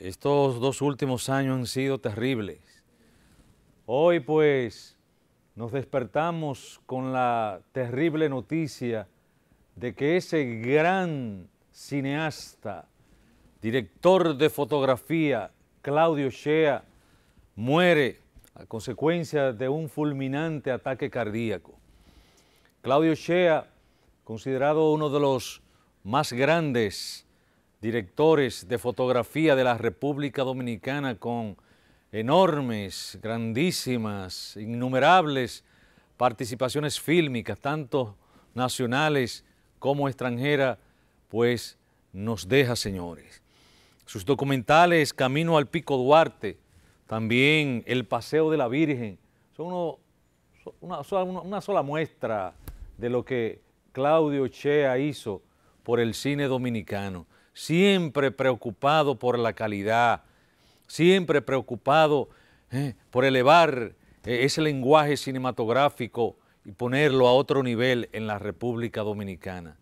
Estos dos últimos años han sido terribles. Hoy pues nos despertamos con la terrible noticia de que ese gran cineasta, director de fotografía, Claudio Shea, muere a consecuencia de un fulminante ataque cardíaco. Claudio Shea, considerado uno de los más grandes directores de fotografía de la República Dominicana con enormes, grandísimas, innumerables participaciones fílmicas, tanto nacionales como extranjeras, pues nos deja, señores. Sus documentales Camino al Pico Duarte, también El Paseo de la Virgen, son una, una sola muestra de lo que Claudio Chea hizo por el cine dominicano siempre preocupado por la calidad, siempre preocupado eh, por elevar eh, ese lenguaje cinematográfico y ponerlo a otro nivel en la República Dominicana.